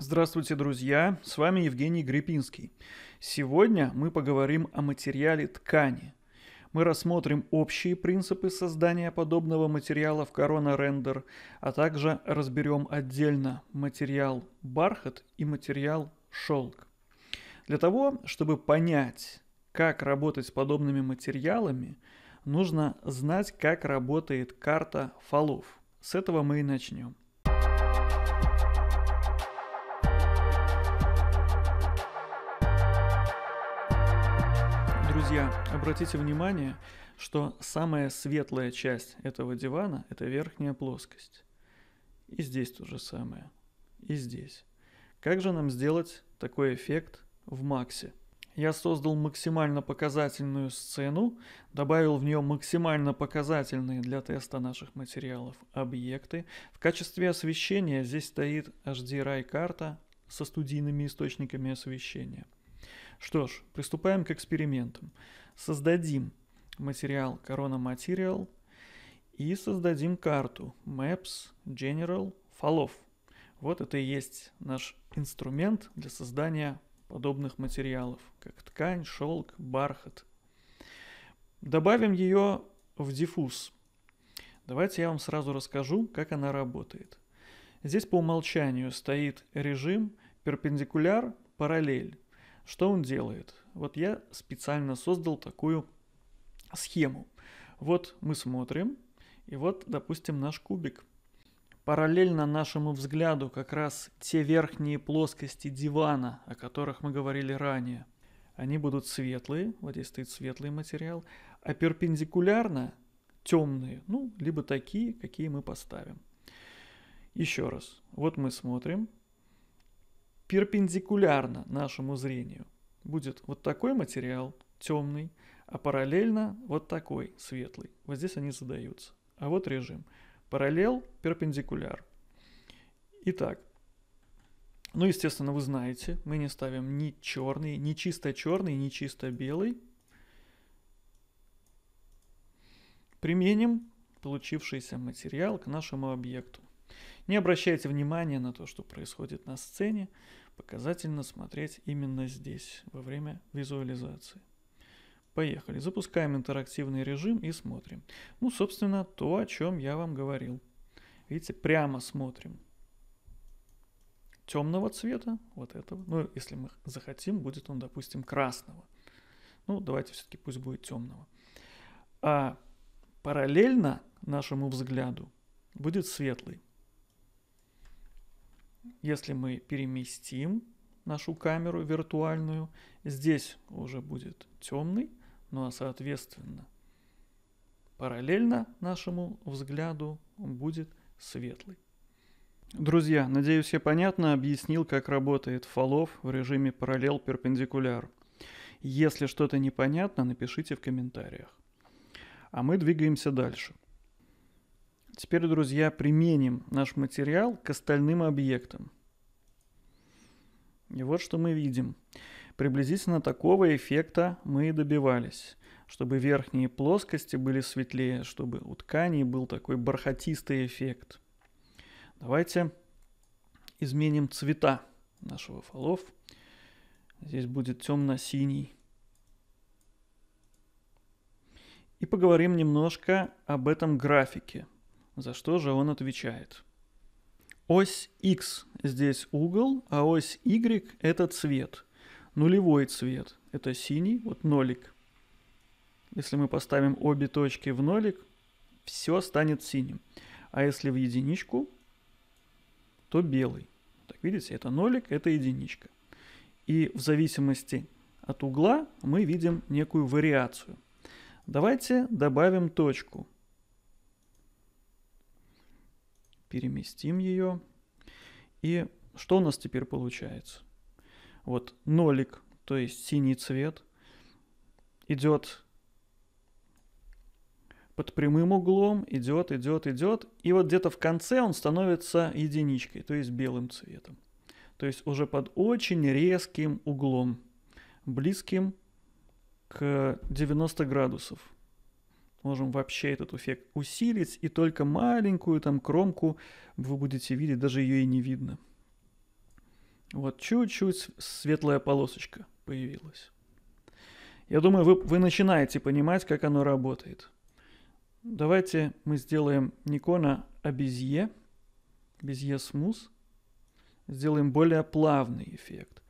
Здравствуйте, друзья! С вами Евгений Грипинский. Сегодня мы поговорим о материале ткани. Мы рассмотрим общие принципы создания подобного материала в Corona Render, а также разберем отдельно материал бархат и материал шелк. Для того, чтобы понять, как работать с подобными материалами, нужно знать, как работает карта фолов. С этого мы и начнем. друзья, обратите внимание, что самая светлая часть этого дивана – это верхняя плоскость. И здесь то же самое. И здесь. Как же нам сделать такой эффект в Максе? Я создал максимально показательную сцену, добавил в нее максимально показательные для теста наших материалов объекты. В качестве освещения здесь стоит HDRI карта со студийными источниками освещения – что ж, приступаем к экспериментам. Создадим материал Corona Material и создадим карту Maps General Follow. Вот это и есть наш инструмент для создания подобных материалов, как ткань, шелк, бархат. Добавим ее в диффуз. Давайте я вам сразу расскажу, как она работает. Здесь по умолчанию стоит режим перпендикуляр, параллель. Что он делает? Вот я специально создал такую схему. Вот мы смотрим, и вот, допустим, наш кубик. Параллельно нашему взгляду как раз те верхние плоскости дивана, о которых мы говорили ранее, они будут светлые, вот здесь стоит светлый материал, а перпендикулярно темные, ну, либо такие, какие мы поставим. Еще раз, вот мы смотрим, перпендикулярно нашему зрению. Будет вот такой материал, темный, а параллельно вот такой, светлый. Вот здесь они задаются. А вот режим. Параллел, перпендикуляр. Итак, ну, естественно, вы знаете, мы не ставим ни черный, ни чисто черный, ни чисто белый. Применим получившийся материал к нашему объекту. Не обращайте внимания на то, что происходит на сцене. Показательно смотреть именно здесь, во время визуализации. Поехали. Запускаем интерактивный режим и смотрим. Ну, собственно, то, о чем я вам говорил. Видите, прямо смотрим. Темного цвета, вот этого. Ну, если мы захотим, будет он, допустим, красного. Ну, давайте все-таки пусть будет темного. А параллельно нашему взгляду будет светлый. Если мы переместим нашу камеру виртуальную, здесь уже будет темный, ну а соответственно параллельно нашему взгляду будет светлый. Друзья, надеюсь, я понятно объяснил, как работает фолов в режиме параллел перпендикуляр. Если что-то непонятно, напишите в комментариях. А мы двигаемся дальше – Теперь, друзья, применим наш материал к остальным объектам. И вот что мы видим. Приблизительно такого эффекта мы и добивались. Чтобы верхние плоскости были светлее, чтобы у тканей был такой бархатистый эффект. Давайте изменим цвета нашего фолов. Здесь будет темно-синий. И поговорим немножко об этом графике, за что же он отвечает? Ось X здесь угол, а ось Y это цвет. Нулевой цвет это синий, вот нолик. Если мы поставим обе точки в нолик, все станет синим. А если в единичку, то белый. Так видите, это нолик, это единичка. И в зависимости от угла мы видим некую вариацию. Давайте добавим точку – переместим ее. И что у нас теперь получается? Вот нолик, то есть синий цвет, идет под прямым углом, идет, идет, идет. И вот где-то в конце он становится единичкой, то есть белым цветом. То есть уже под очень резким углом, близким к 90 градусов можем вообще этот эффект усилить, и только маленькую там кромку вы будете видеть, даже ее и не видно. Вот чуть-чуть светлая полосочка появилась. Я думаю, вы, вы начинаете понимать, как оно работает. Давайте мы сделаем Никона обезье, безье смус, сделаем более плавный эффект.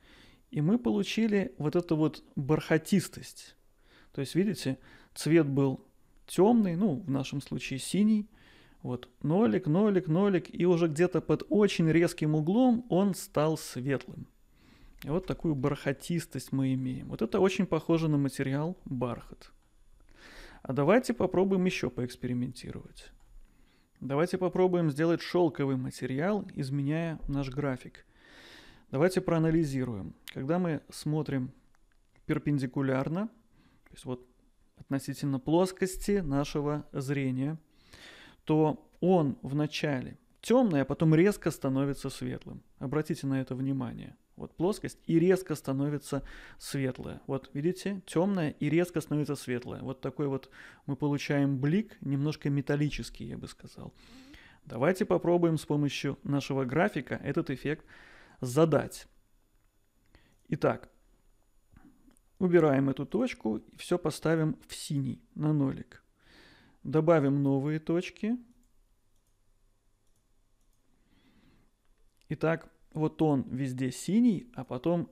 И мы получили вот эту вот бархатистость. То есть, видите, цвет был темный, ну, в нашем случае синий, вот, нолик, нолик, нолик, и уже где-то под очень резким углом он стал светлым. И вот такую бархатистость мы имеем. Вот это очень похоже на материал бархат. А давайте попробуем еще поэкспериментировать. Давайте попробуем сделать шелковый материал, изменяя наш график. Давайте проанализируем. Когда мы смотрим перпендикулярно, то есть вот относительно плоскости нашего зрения, то он вначале темный, а потом резко становится светлым. Обратите на это внимание. Вот плоскость и резко становится светлая. Вот видите, темная и резко становится светлая. Вот такой вот мы получаем блик, немножко металлический, я бы сказал. Давайте попробуем с помощью нашего графика этот эффект задать. Итак, Убираем эту точку и все поставим в синий, на нолик. Добавим новые точки. Итак, вот он везде синий, а потом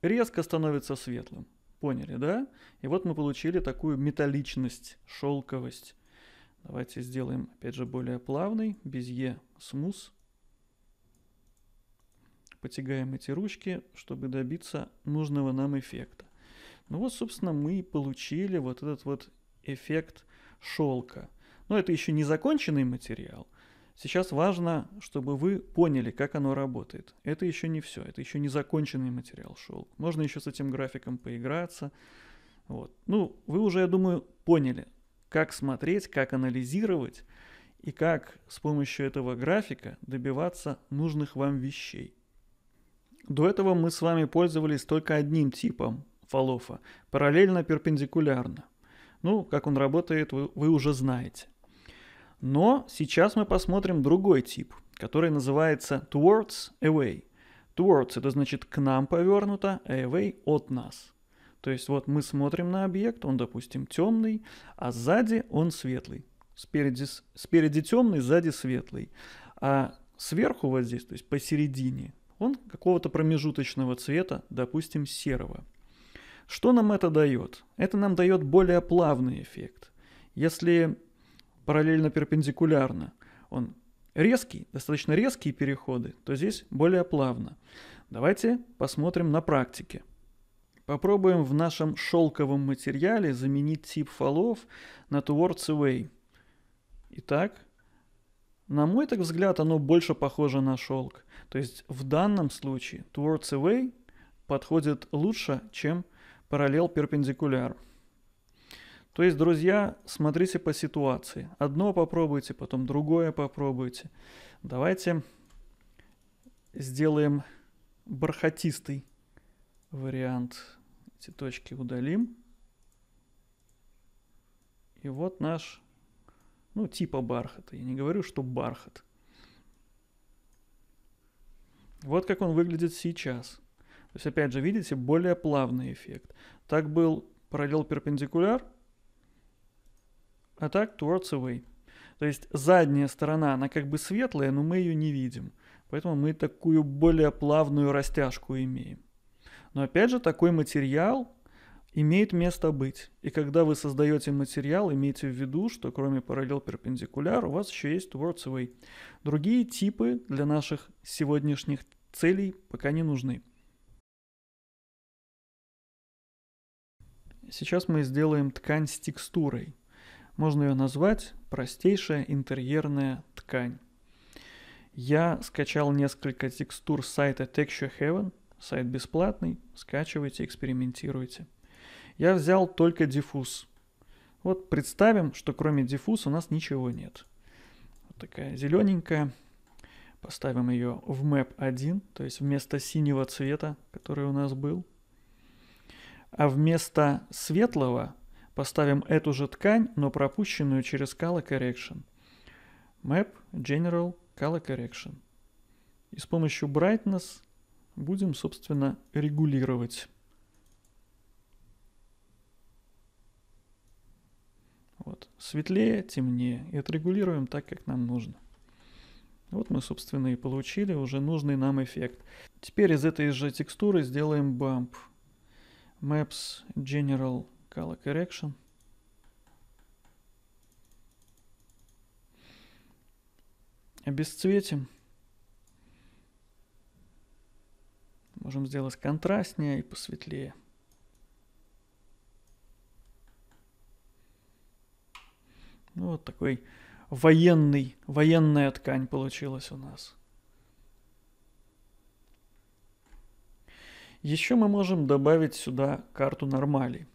резко становится светлым. Поняли, да? И вот мы получили такую металличность, шелковость. Давайте сделаем, опять же, более плавный, без Е, смус. Потягаем эти ручки, чтобы добиться нужного нам эффекта. Ну вот, собственно, мы и получили вот этот вот эффект шелка. Но это еще не законченный материал. Сейчас важно, чтобы вы поняли, как оно работает. Это еще не все, это еще не законченный материал шелк. Можно еще с этим графиком поиграться. Вот. Ну, вы уже, я думаю, поняли, как смотреть, как анализировать и как с помощью этого графика добиваться нужных вам вещей. До этого мы с вами пользовались только одним типом Фалофа параллельно перпендикулярно. Ну, как он работает, вы, вы уже знаете. Но сейчас мы посмотрим другой тип, который называется towards away. Towards это значит к нам повернуто, а away от нас. То есть вот мы смотрим на объект, он, допустим, темный, а сзади он светлый. Спереди, спереди темный, сзади светлый. А сверху вот здесь, то есть посередине, он какого-то промежуточного цвета, допустим, серого – что нам это дает? Это нам дает более плавный эффект. Если параллельно перпендикулярно, он резкий, достаточно резкие переходы, то здесь более плавно. Давайте посмотрим на практике. Попробуем в нашем шелковом материале заменить тип фолов на Towards Away. Итак, на мой так взгляд, оно больше похоже на шелк. То есть в данном случае Towards Away подходит лучше, чем параллел, перпендикуляр. То есть, друзья, смотрите по ситуации. Одно попробуйте, потом другое попробуйте. Давайте сделаем бархатистый вариант. Эти точки удалим. И вот наш, ну, типа бархата. Я не говорю, что бархат. Вот как он выглядит сейчас. То есть, опять же, видите, более плавный эффект. Так был параллел перпендикуляр, а так towards away. То есть задняя сторона, она как бы светлая, но мы ее не видим. Поэтому мы такую более плавную растяжку имеем. Но опять же, такой материал имеет место быть. И когда вы создаете материал, имейте в виду, что кроме параллел перпендикуляр у вас еще есть towards way. Другие типы для наших сегодняшних целей пока не нужны. Сейчас мы сделаем ткань с текстурой. Можно ее назвать простейшая интерьерная ткань. Я скачал несколько текстур с сайта Texture Heaven, сайт бесплатный, скачивайте, экспериментируйте. Я взял только диффуз. Вот представим, что кроме диффуз у нас ничего нет. Вот такая зелененькая. Поставим ее в map 1, то есть вместо синего цвета, который у нас был – а вместо светлого поставим эту же ткань, но пропущенную через Color Correction. Map General Color Correction. И с помощью Brightness будем, собственно, регулировать. Вот. Светлее, темнее. И отрегулируем так, как нам нужно. Вот мы, собственно, и получили уже нужный нам эффект. Теперь из этой же текстуры сделаем бамп maps general color correction. Обесцветим. Можем сделать контрастнее и посветлее. Ну, вот такой военный, военная ткань получилась у нас. Еще мы можем добавить сюда карту нормалей.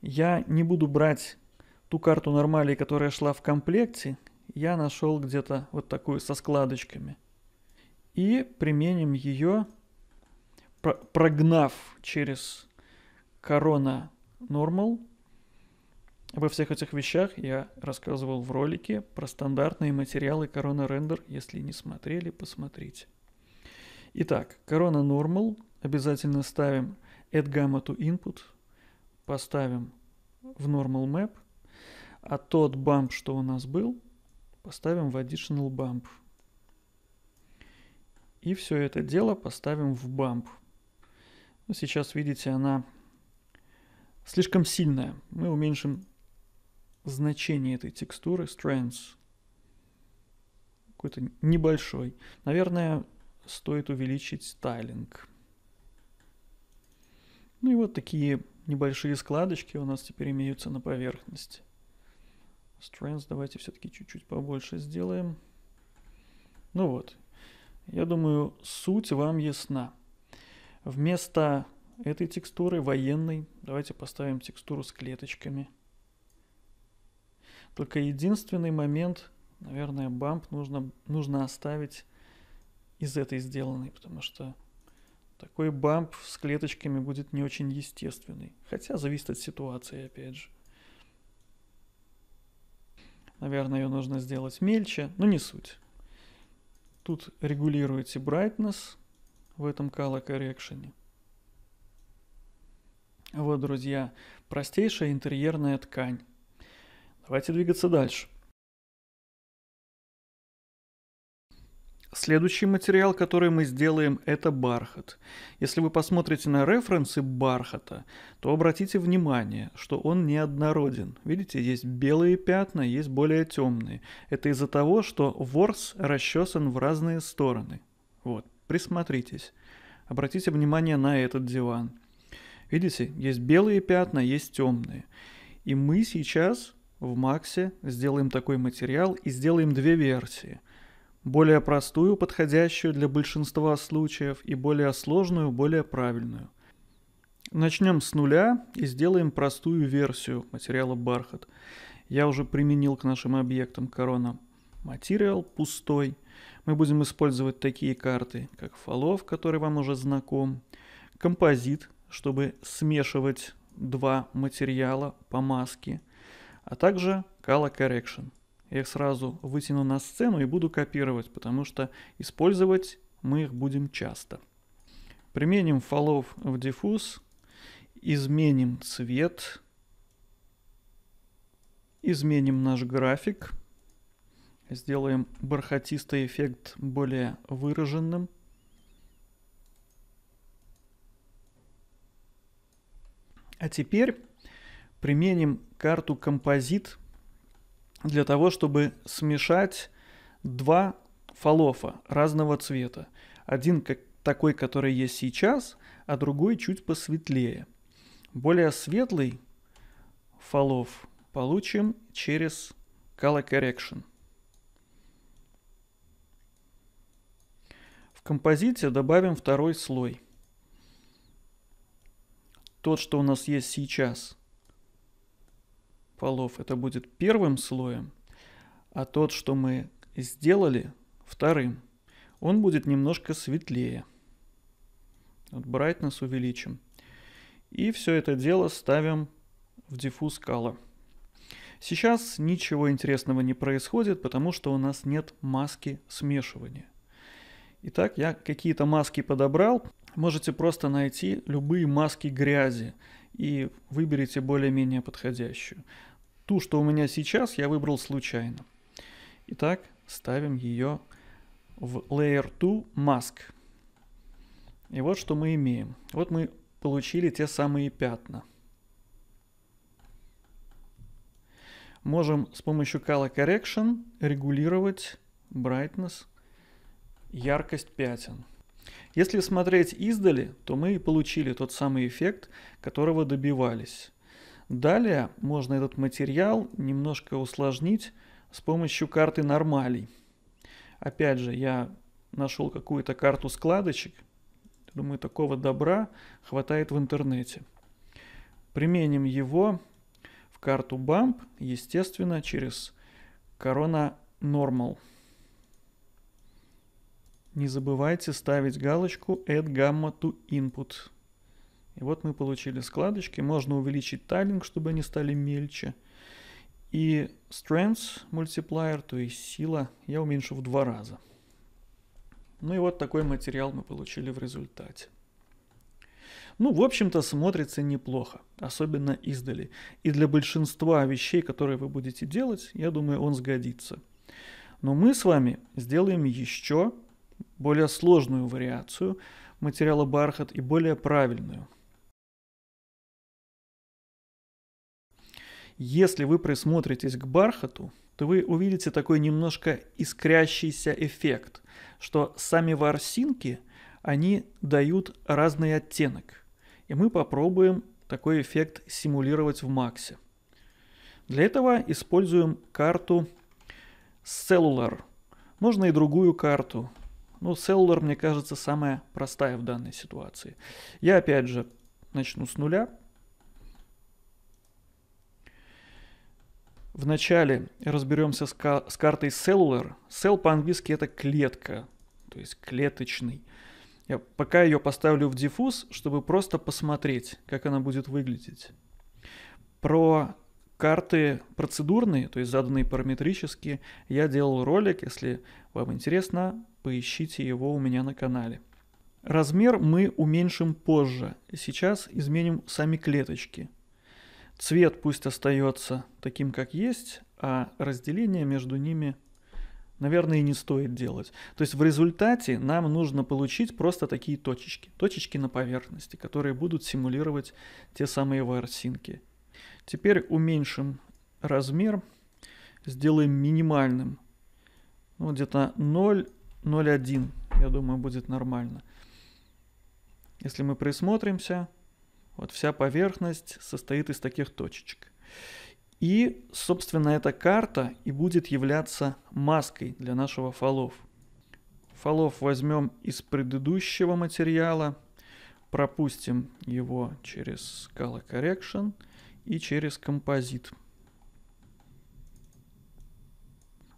Я не буду брать ту карту нормалей, которая шла в комплекте. Я нашел где-то вот такую со складочками. И применим ее, прогнав через корона normal. Во всех этих вещах я рассказывал в ролике про стандартные материалы корона рендер. Если не смотрели, посмотрите. Итак, корона normal обязательно ставим add gamma to input, поставим в normal map, а тот bump, что у нас был, поставим в additional bump. И все это дело поставим в bump. Ну, сейчас, видите, она слишком сильная. Мы уменьшим значение этой текстуры, strands. Какой-то небольшой. Наверное, стоит увеличить стайлинг. Ну и вот такие небольшие складочки у нас теперь имеются на поверхности. Strength давайте все-таки чуть-чуть побольше сделаем. Ну вот, я думаю, суть вам ясна. Вместо этой текстуры военной давайте поставим текстуру с клеточками. Только единственный момент, наверное, бамп нужно, нужно оставить из этой сделанный, потому что такой бамп с клеточками будет не очень естественный. Хотя зависит от ситуации, опять же. Наверное, ее нужно сделать мельче, но не суть. Тут регулируете brightness в этом color correction. Вот, друзья, простейшая интерьерная ткань. Давайте двигаться дальше. Следующий материал, который мы сделаем, это бархат. Если вы посмотрите на референсы бархата, то обратите внимание, что он неоднороден. Видите, есть белые пятна, есть более темные. Это из-за того, что ворс расчесан в разные стороны. Вот, присмотритесь. Обратите внимание на этот диван. Видите, есть белые пятна, есть темные. И мы сейчас в Максе сделаем такой материал и сделаем две версии – более простую, подходящую для большинства случаев, и более сложную, более правильную. Начнем с нуля и сделаем простую версию материала бархат. Я уже применил к нашим объектам корона материал пустой. Мы будем использовать такие карты, как фолов, который вам уже знаком, композит, чтобы смешивать два материала по маске, а также color correction – я их сразу вытяну на сцену и буду копировать, потому что использовать мы их будем часто. Применим фолов в диффуз, изменим цвет, изменим наш график, сделаем бархатистый эффект более выраженным. А теперь применим карту композит для того, чтобы смешать два фалофа разного цвета. Один как такой, который есть сейчас, а другой чуть посветлее. Более светлый фалоф получим через Color Correction. В композите добавим второй слой. Тот, что у нас есть сейчас – полов, это будет первым слоем, а тот, что мы сделали, вторым. Он будет немножко светлее. Вот brightness увеличим. И все это дело ставим в диффуз color. Сейчас ничего интересного не происходит, потому что у нас нет маски смешивания. Итак, я какие-то маски подобрал. Можете просто найти любые маски грязи и выберите более-менее подходящую. Ту, что у меня сейчас, я выбрал случайно. Итак, ставим ее в Layer 2 Mask. И вот что мы имеем. Вот мы получили те самые пятна. Можем с помощью Color Correction регулировать brightness, яркость пятен. Если смотреть издали, то мы и получили тот самый эффект, которого добивались. Далее можно этот материал немножко усложнить с помощью карты нормалей. Опять же, я нашел какую-то карту складочек. Думаю, такого добра хватает в интернете. Применим его в карту Bump, естественно, через корона Normal. Не забывайте ставить галочку Add Gamma to Input. И вот мы получили складочки. Можно увеличить тайлинг, чтобы они стали мельче. И Strength Multiplier, то есть сила, я уменьшу в два раза. Ну и вот такой материал мы получили в результате. Ну, в общем-то, смотрится неплохо, особенно издали. И для большинства вещей, которые вы будете делать, я думаю, он сгодится. Но мы с вами сделаем еще более сложную вариацию материала бархат и более правильную. Если вы присмотритесь к бархату, то вы увидите такой немножко искрящийся эффект, что сами ворсинки, они дают разный оттенок. И мы попробуем такой эффект симулировать в Максе. Для этого используем карту Cellular. Можно и другую карту, но ну, cellular, мне кажется, самая простая в данной ситуации. Я опять же начну с нуля. Вначале разберемся с, ка- с картой Cellular. Cell по-английски это клетка, то есть клеточный. Я пока ее поставлю в диффуз, чтобы просто посмотреть, как она будет выглядеть. Про карты процедурные, то есть заданные параметрические, я делал ролик, если вам интересно, поищите его у меня на канале. Размер мы уменьшим позже, сейчас изменим сами клеточки. Цвет пусть остается таким, как есть, а разделение между ними, наверное, и не стоит делать. То есть в результате нам нужно получить просто такие точечки. Точечки на поверхности, которые будут симулировать те самые ворсинки. Теперь уменьшим размер, сделаем минимальным. Ну, где-то 0 0,1, я думаю, будет нормально. Если мы присмотримся, вот вся поверхность состоит из таких точечек. И, собственно, эта карта и будет являться маской для нашего фолов. Фолов возьмем из предыдущего материала, пропустим его через Color Correction и через композит.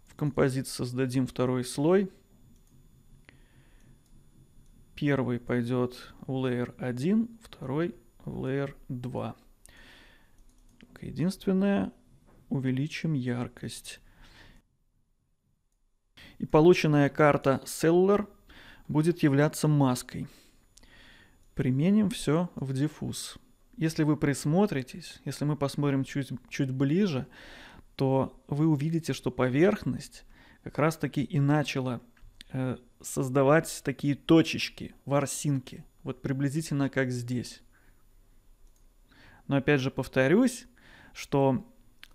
В композит создадим второй слой – Первый пойдет в Layer 1, второй в Layer 2. Единственное, увеличим яркость. И полученная карта Seller будет являться маской. Применим все в диффуз. Если вы присмотритесь, если мы посмотрим чуть, чуть ближе, то вы увидите, что поверхность как раз таки и начала э, создавать такие точечки, ворсинки. Вот приблизительно как здесь. Но опять же повторюсь, что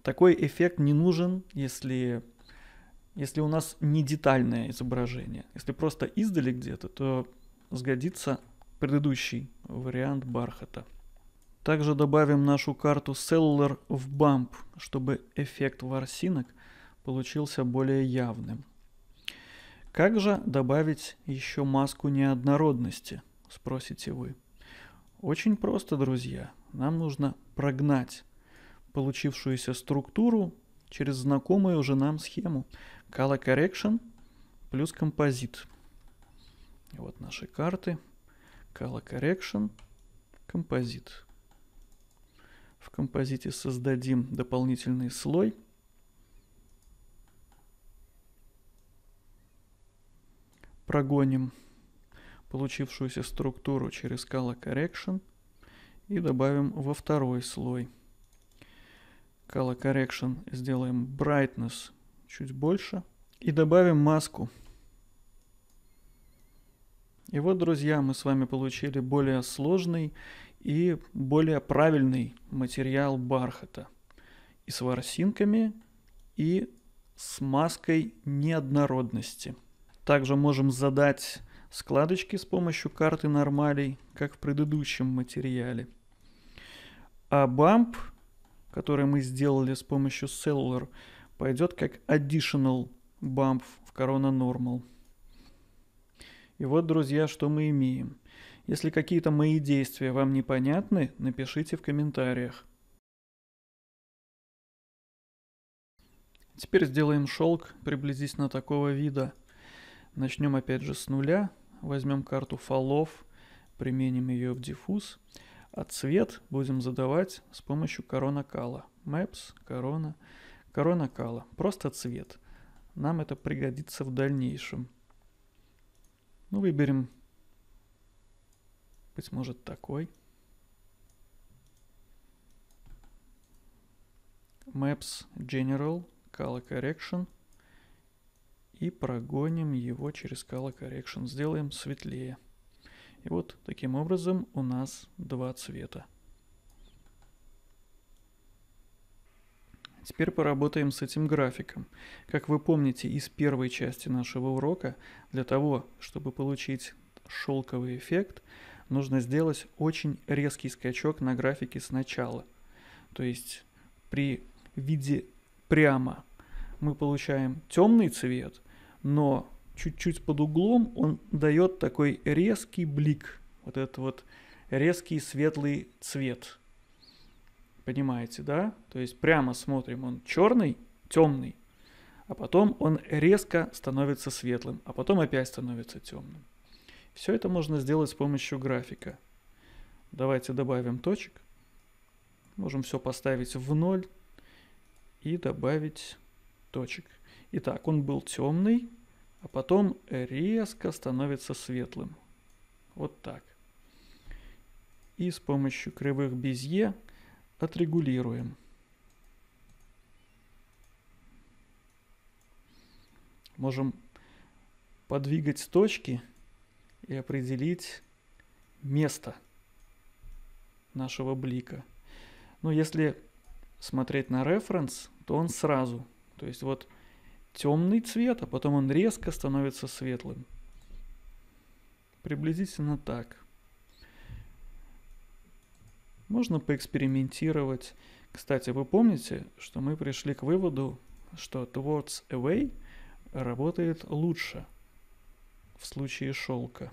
такой эффект не нужен, если, если у нас не детальное изображение. Если просто издали где-то, то сгодится предыдущий вариант бархата. Также добавим нашу карту Seller в Bump, чтобы эффект ворсинок получился более явным. Как же добавить еще маску неоднородности, спросите вы. Очень просто, друзья. Нам нужно прогнать получившуюся структуру через знакомую уже нам схему. Color Correction плюс композит. Вот наши карты. Color Correction, композит. В композите создадим дополнительный слой – прогоним получившуюся структуру через color correction и добавим во второй слой. Color correction сделаем brightness чуть больше и добавим маску. И вот, друзья, мы с вами получили более сложный и более правильный материал бархата. И с ворсинками, и с маской неоднородности – также можем задать складочки с помощью карты нормалей, как в предыдущем материале. А бамп, который мы сделали с помощью Cellular, пойдет как additional bump в Corona Normal. И вот, друзья, что мы имеем. Если какие-то мои действия вам непонятны, напишите в комментариях. Теперь сделаем шелк приблизительно такого вида – Начнем опять же с нуля. Возьмем карту фолов, применим ее в диффуз. А цвет будем задавать с помощью корона кала. Maps, корона, корона кала. Просто цвет. Нам это пригодится в дальнейшем. Ну, выберем, быть может, такой. Maps General Color Correction и прогоним его через Color Correction, сделаем светлее. И вот таким образом у нас два цвета. Теперь поработаем с этим графиком. Как вы помните из первой части нашего урока, для того, чтобы получить шелковый эффект, нужно сделать очень резкий скачок на графике сначала. То есть при виде прямо мы получаем темный цвет, но чуть-чуть под углом он дает такой резкий блик, вот этот вот резкий светлый цвет. Понимаете, да? То есть прямо смотрим, он черный, темный, а потом он резко становится светлым, а потом опять становится темным. Все это можно сделать с помощью графика. Давайте добавим точек. Можем все поставить в ноль и добавить точек. Итак, он был темный, а потом резко становится светлым. Вот так. И с помощью кривых безье отрегулируем. Можем подвигать точки и определить место нашего блика. Но если смотреть на референс, то он сразу. То есть вот темный цвет, а потом он резко становится светлым. Приблизительно так. Можно поэкспериментировать. Кстати, вы помните, что мы пришли к выводу, что Towards Away работает лучше в случае шелка.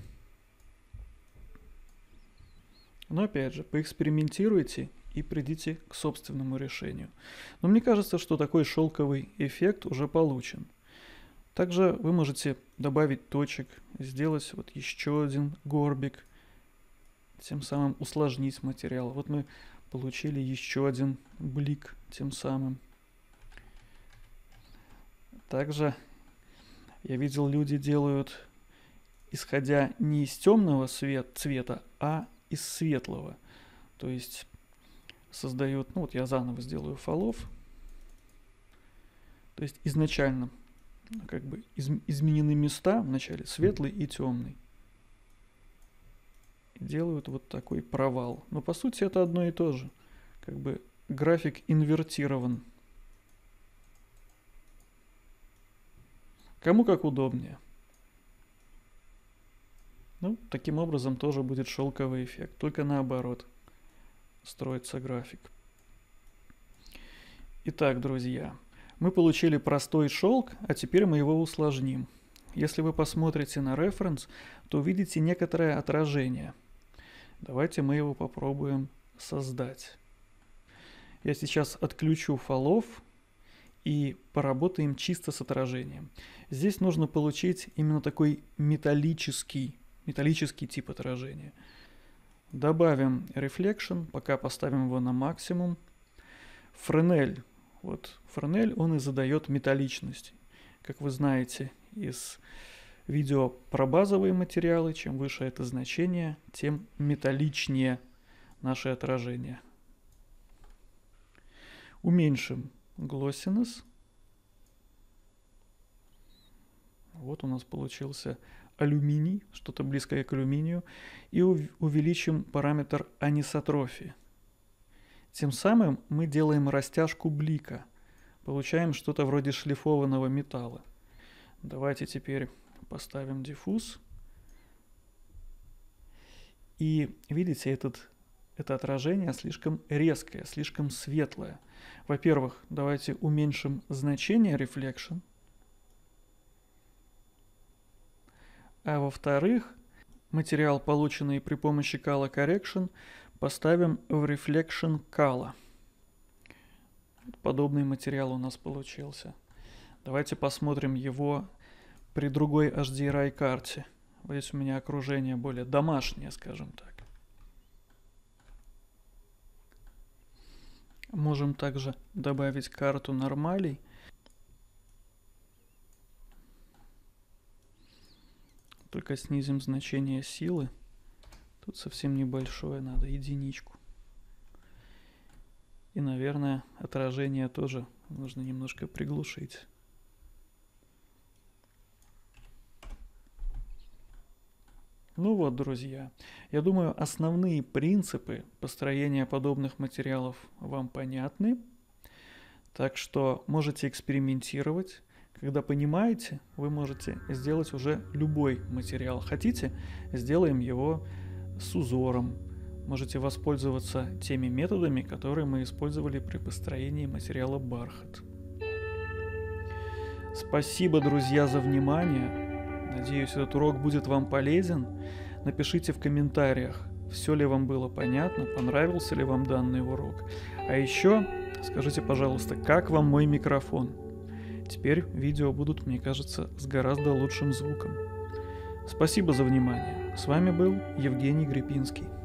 Но опять же, поэкспериментируйте и придите к собственному решению. Но мне кажется, что такой шелковый эффект уже получен. Также вы можете добавить точек, сделать вот еще один горбик, тем самым усложнить материал. Вот мы получили еще один блик тем самым. Также я видел, люди делают, исходя не из темного свет, цвета, а из светлого. То есть создает, ну вот я заново сделаю фолов, то есть изначально как бы из, изменены места, вначале светлый и темный. И делают вот такой провал. Но по сути это одно и то же. Как бы график инвертирован. Кому как удобнее. Ну, таким образом тоже будет шелковый эффект, только наоборот строится график. Итак, друзья, мы получили простой шелк, а теперь мы его усложним. Если вы посмотрите на референс, то увидите некоторое отражение. Давайте мы его попробуем создать. Я сейчас отключу фолов и поработаем чисто с отражением. Здесь нужно получить именно такой металлический, металлический тип отражения – Добавим Reflection, пока поставим его на максимум. Френель. Вот Френель, он и задает металличность. Как вы знаете из видео про базовые материалы, чем выше это значение, тем металличнее наше отражение. Уменьшим glossiness. Вот у нас получился алюминий, что-то близкое к алюминию, и увеличим параметр анисотрофии. Тем самым мы делаем растяжку блика, получаем что-то вроде шлифованного металла. Давайте теперь поставим диффуз. И видите, этот, это отражение слишком резкое, слишком светлое. Во-первых, давайте уменьшим значение reflection – А во-вторых, материал, полученный при помощи Kala Correction, поставим в Reflection Kala. Подобный материал у нас получился. Давайте посмотрим его при другой HDRI карте. Вот здесь у меня окружение более домашнее, скажем так. Можем также добавить карту нормалей – Только снизим значение силы. Тут совсем небольшое надо, единичку. И, наверное, отражение тоже нужно немножко приглушить. Ну вот, друзья, я думаю, основные принципы построения подобных материалов вам понятны. Так что можете экспериментировать. Когда понимаете, вы можете сделать уже любой материал. Хотите, сделаем его с узором. Можете воспользоваться теми методами, которые мы использовали при построении материала бархат. Спасибо, друзья, за внимание. Надеюсь, этот урок будет вам полезен. Напишите в комментариях, все ли вам было понятно, понравился ли вам данный урок. А еще скажите, пожалуйста, как вам мой микрофон? Теперь видео будут, мне кажется, с гораздо лучшим звуком. Спасибо за внимание. С вами был Евгений Грипинский.